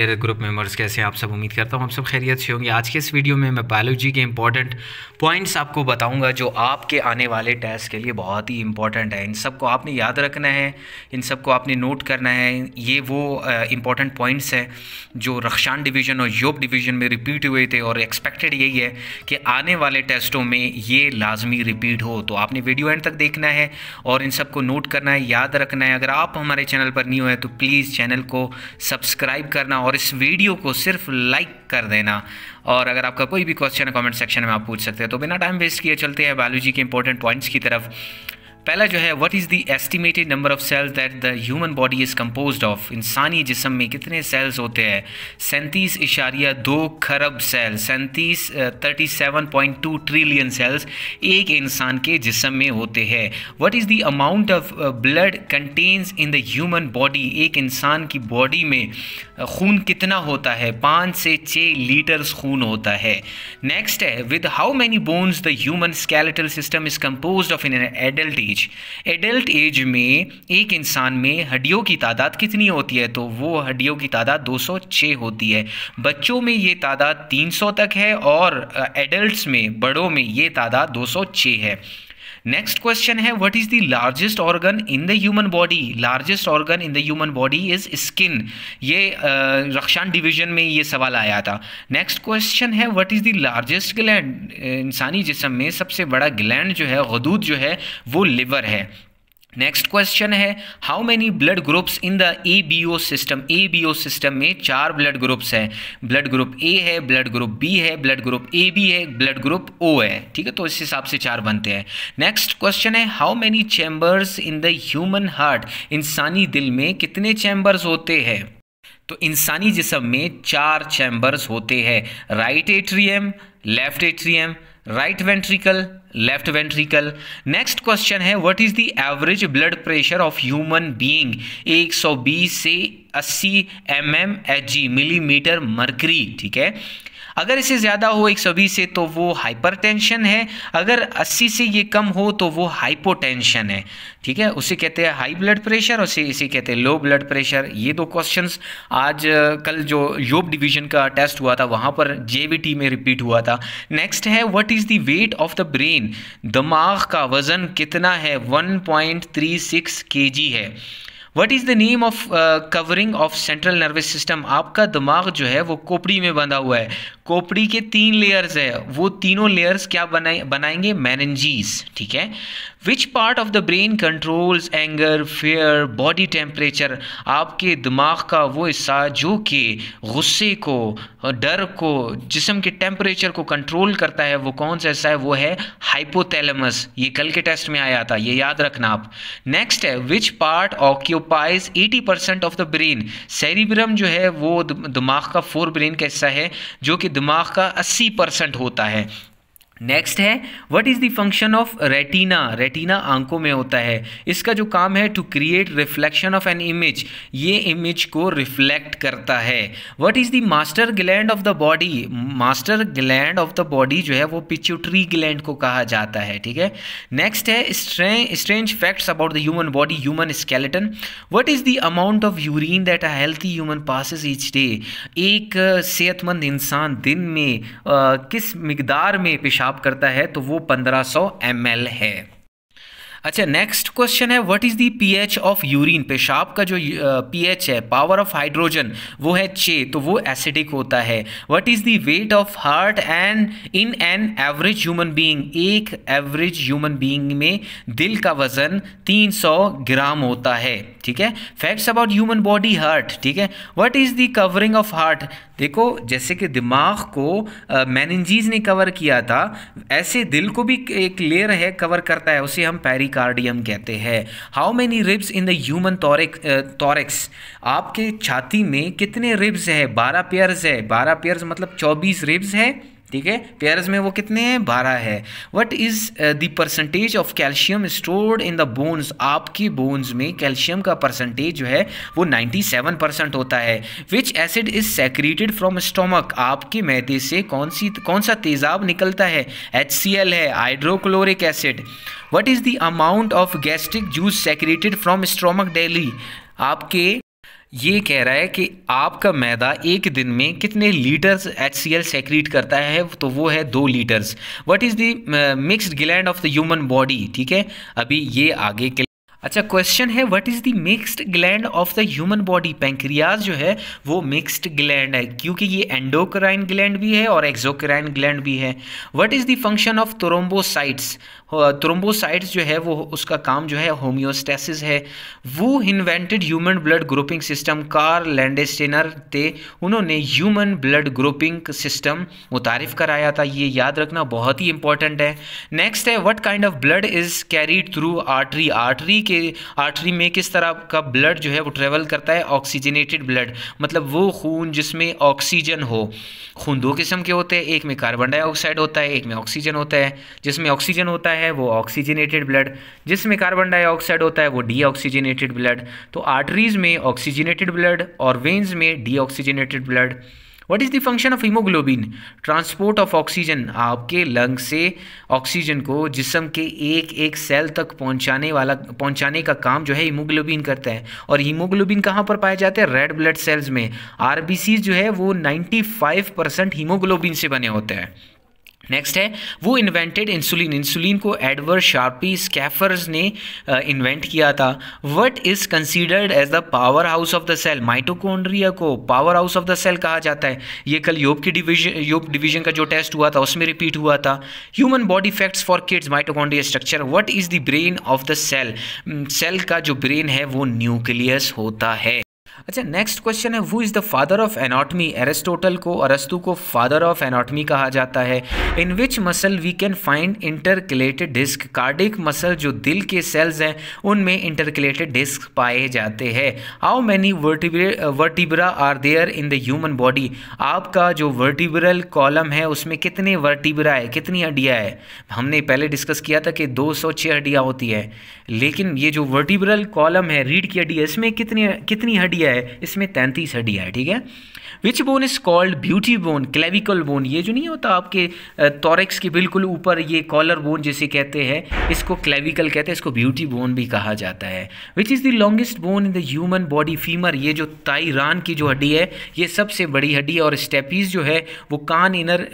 मेरे group members कैसे आप सब उम्मीद करता हूँ आप सब खैरियत से होंगे आज के इस वीडियो में मैं बायोलॉजी के इंपॉर्टेंट पॉइंट्स आपको बताऊंगा जो आपके आने वाले टेस्ट के लिए बहुत ही इंपॉर्टेंट है इन सबको आपने याद रखना है इन सबको आपने नोट करना है ये वो इंपॉर्टेंट पॉइंट्स हैं जो रक्षान डिवीज़न और योग डिवीज़न में रिपीट हुए थे और एक्सपेक्टेड यही है कि आने वाले टेस्टों में ये लाजमी रिपीट हो तो आपने वीडियो एंड तक देखना है और इन सबको नोट करना है याद रखना है अगर आप हमारे चैनल पर नहीं हुए तो प्लीज़ चैनल को सब्सक्राइब करना और इस वीडियो को सिर्फ लाइक कर देना और अगर आपका कोई भी क्वेश्चन कमेंट सेक्शन में आप पूछ सकते हैं तो बिना टाइम वेस्ट किए चलते हैं बायोलॉजी के इंपॉर्टेंट पॉइंट्स की तरफ पहला जो है what is the estimated number of cells that the human body is compose of इंसानी जिसम में कितने सेल्स होते हैं सैंतीस इशारिया दो खरब सेल सैंतीस thirty seven point two trillion cells एक इंसान के जिसम में होते हैं what is the amount of blood contains in the human body एक इंसान की बॉडी में खून कितना होता है पाँच से छः लीटर्स खून होता है नेक्स्ट है with how many bones the human skeletal system is compose of in adult age adult age में एक इंसान में हड्डियों की तादाद कितनी होती है तो वो हड्डियों की तादाद दो सौ छः होती है बच्चों में ये तादाद तीन सौ तक है और एडल्ट में बड़ों में ये तादाद दो सौ छः है नेक्स्ट क्वेश्चन है what is the largest organ in the human body largest organ in the human body is skin ये रक्षान डिवीजन में ये सवाल आया था नेक्स्ट क्वेश्चन है what is the largest gland इंसानी जिसम में सबसे बड़ा ग्लैंड जो है गदूद जो है वो लिवर है नेक्स्ट क्वेश्चन है how many blood groups in the A B O system A B O system में चार ब्लड ग्रुप्स हैं ब्लड ग्रुप ए है ब्लड ग्रुप बी है ब्लड ग्रुप ए बी है ब्लड ग्रुप ओ है ठीक है तो इस हिसाब से चार बनते हैं नेक्स्ट क्वेश्चन है how many chambers in the human heart इंसानी दिल में कितने चैम्बर्स होते हैं तो इंसानी जिसम में चार चैम्बर्स होते हैं right atrium left atrium right ventricle left ventricle next question है what is the average blood pressure of human being 120 से 80 M M H G millimetre mercury ठीक है अगर इससे ज़्यादा हो एक से तो वो हाइपरटेंशन है अगर अस्सी से ये कम हो तो वो हाइपोटेंशन है ठीक है उसे कहते हैं हाई ब्लड प्रेशर और इसे कहते हैं लो ब्लड प्रेशर ये दो क्वेश्चंस आज कल जो योग डिवीजन का टेस्ट हुआ था वहाँ पर जे में रिपीट हुआ था नेक्स्ट है what is the weight of the brain दिमाग का वज़न कितना है वन पॉइंट है what is the name of covering of central nervous system आपका दिमाग जो है वो कोपड़ी में बंधा हुआ है कोपड़ी के तीन लेयर्स है वो तीनों लेयर्स क्या बनाए बनाएंगे मैनजीज ठीक है which part of the brain controls anger fear body temperature आपके दिमाग का वो हिस्सा जो कि गुस्से को डर को जिसम के टेम्परेचर को कंट्रोल करता है वो कौन सा हिस्सा है वो है हाइपोथैलेमस ये कल के टेस्ट में आया था ये याद रखना आप नेक्स्ट है which part occup occupies 80 percent of the brain cerebrum जो है वो दिमाग का फोर ब्रेन का हिस्सा है जो कि दिमाग का 80 परसेंट होता है नेक्स्ट है what is the function of retina retina आंखों में होता है इसका जो काम है to create reflection of an image ये इमेज को रिफ्लेक्ट करता है what is the master gland of the body master gland of the body जो है वो पिच्यूटरी ग्लैंड को कहा जाता है ठीक है नेक्स्ट है strange facts about the human body human skeleton what is the amount of urine that a healthy human passes each day एक सेहतमंद इंसान दिन में आ, किस मकदार में पेशाब चाप करता है तो वो पंद्रह सौ है अच्छा नेक्स्ट क्वेश्चन है what is the pH of urine पेशाब का जो पीएच है पावर ऑफ हाइड्रोजन वो है छे तो वो एसिडिक होता है what is the weight of heart and in an average human being एक एवरेज ह्यूमन बीइंग में दिल का वजन 300 ग्राम होता है ठीक है facts about human body heart ठीक है what is the covering of heart देखो जैसे कि दिमाग को मैनजीज ने कवर किया था ऐसे दिल को भी एक लेयर है कवर करता है उसे हम पैरी एपिकार्डियम कहते हैं how many ribs in the human thorax आपके छाती में कितने रिब्स है बारह पेयर्स है बारह पेयर्स मतलब चौबीस रिब्स है ठीक है पेयर्स में वो कितने हैं बारह है what is the percentage of calcium stored in the bones आपकी बोन्स में कैल्शियम का परसेंटेज जो है वो 97 परसेंट होता है which acid is secreted from stomach आपके मैदे से कौन सी कौन सा तेजाब निकलता है एच है hydrochloric acid what is the amount of gastric juice secreted from stomach daily आपके ये कह रहा है कि आपका मैदा एक दिन में कितने litres H C L secrete करता है तो वो है दो litres what is the mixed gland of the human body ठीक है अभी ये आगे के अच्छा क्वेश्चन है what is the mixed gland of the human body pancreas जो है वो मिक्स्ड ग्लैंड है क्योंकि ये एंडोक्राइन ग्लैंड भी है और एक्सोक्राइन ग्लैंड भी है what is the function of thrombocytes thrombocytes जो है वो उसका काम जो है होम्योस्टेसिस है वो invented human blood grouping system Karl Landsteiner थे उन्होंने ह्यूमन ब्लड ग्रुपिंग सिस्टम मुतारफ कराया था ये याद रखना बहुत ही इंपॉर्टेंट है नेक्स्ट है what kind of blood is carried through artery artery के के आर्टरी में किस तरह का ब्लड जो है वो ट्रेवल करता है ऑक्सीजनेटेड ब्लड मतलब वो खून जिसमें ऑक्सीजन हो खून दो किस्म के होते हैं एक में कार्बन डाइऑक्साइड होता है एक में ऑक्सीजन होता है जिसमें ऑक्सीजन होता है वो ऑक्सीजनेटेड ब्लड जिसमें कार्बन डाइऑक्साइड होता है वो डीऑक्सीजनेटेड ब्लड तो आर्टरीज में ऑक्सीजनेटेड ब्लड और वेन्स में deoxygenated blood what is the function of haemoglobin transport of oxygen आपके लंग से ऑक्सीजन को जिसम के एक एक सेल तक पहुंचाने वाला पहुंचाने का काम जो है हीमोग्लोबिन करता है और हीमोग्लोबिन कहाँ पर पाए जाते हैं रेड ब्लड सेल्स में आर जो है वो नाइन्टी हीमोग्लोबिन से बने होते हैं नेक्स्ट है वो इन्वेंटेड इंसुलिन इंसुलिन को एडवर्ड शार्पी स्कैफर्स ने इन्वेंट uh, किया था what is considered as the power house of the cell mitochondria को power house of the cell कहा जाता है ये कल योग की डिवीजन योग डिवीजन का जो टेस्ट हुआ था उसमें रिपीट हुआ था human body facts for kids mitochondria structure what is the brain of the cell cell का जो ब्रेन है वो न्यूक्लियस होता है अच्छा नेक्स्ट क्वेश्चन है वो is the father of anatomy Aristotle को अरस्तु को फादर ऑफ एनाटमी कहा जाता है in which muscle we can find intercalated disc cardiac muscle जो दिल के सेल्स हैं उनमें इंटरकलेटेड डिस्क पाए जाते हैं how many vertebra are there in the human body आपका जो वर्टिब्रल कॉलम है उसमें कितने वर्टिब्रा है कितनी हड्डियाँ है हमने पहले डिस्कस किया था कि दो सौ हड्डियाँ होती है लेकिन ये जो वर्टिब्रल कॉलम है रीढ़ की हड्डी है इसमें कितनी कितनी हड्डियाँ क्या है इसमें तैंतीस हड्डियाँ हैं ठीक है which bone is called beauty bone clavicle bone ये जो नहीं होता आपके तोरेक्स के बिल्कुल ऊपर ये कॉलर बोन जिसे कहते हैं इसको क्लेविकल कहते हैं इसको ब्यूटी बोन भी कहा जाता है which is the longest bone in the human body femur ये जो ताइरान की जो हड्डी है ये सबसे बड़ी हड्डी और स्टेपीज जो है वो कान इनर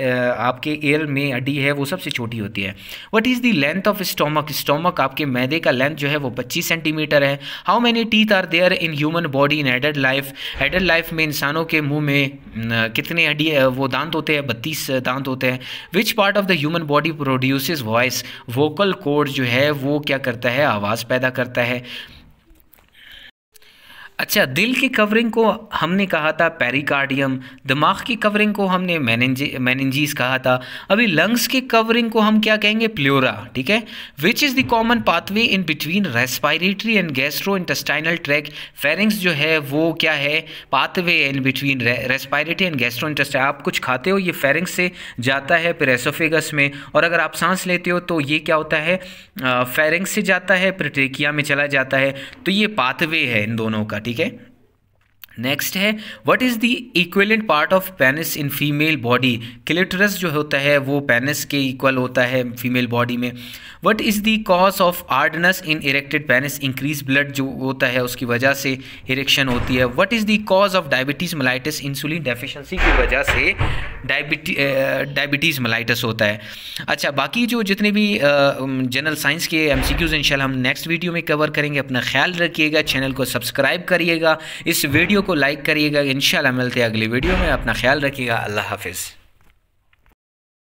आपके एयर में हड्डी है वो सबसे छोटी होती है what is the length of stomach stomach आपके मैदे का लेंथ जो है वो पच्चीस सेंटीमीटर है how many teeth are there in human body in adult life adult life में इंसानों के मुंह में कितने हड्डी वो दांत होते हैं बत्तीस दांत होते हैं which part of the human body produces voice vocal cord जो है वो क्या करता है आवाज़ पैदा करता है अच्छा दिल की कवरिंग को हमने कहा था पेरिकार्डियम दिमाग की कवरिंग को हमने मैनजी मैनजीस कहा था अभी लंग्स की कवरिंग को हम क्या कहेंगे प्लोरा ठीक है which is the common pathway in between respiratory and gastro intestinal tract pharynx जो है वो क्या है pathway in between respiratory and gastro intestine आप कुछ खाते हो ये फेरिंग्स से जाता है फिर एसोफेगस में और अगर आप सांस लेते हो तो ये क्या होता है फेरिंग्स से जाता है फिर ट्रेकिया में चला जाता है तो ये पाथवे है इन दोनों का ठीक ठीक है नेक्स्ट है what is the equivalent part of penis in female body clitoris जो होता है वो पेनिस के इक्वल होता है फीमेल बॉडी में what is the cause of hardness in erected penis increase blood जो होता है उसकी वजह से इरेक्शन होती है what is the cause of diabetes mellitus insulin deficiency की वजह से डायबिटी डायबिटीज़ मलाइटस होता है अच्छा बाकी जो जितने भी जनरल साइंस के एम सी क्यूज़ हम नेक्स्ट वीडियो में कवर करेंगे अपना ख्याल रखिएगा चैनल को सब्सक्राइब करिएगा इस वीडियो को लाइक करिएगा इन मिलते हैं अगली वीडियो में अपना ख्याल रखिएगा अल्लाह हाफिज़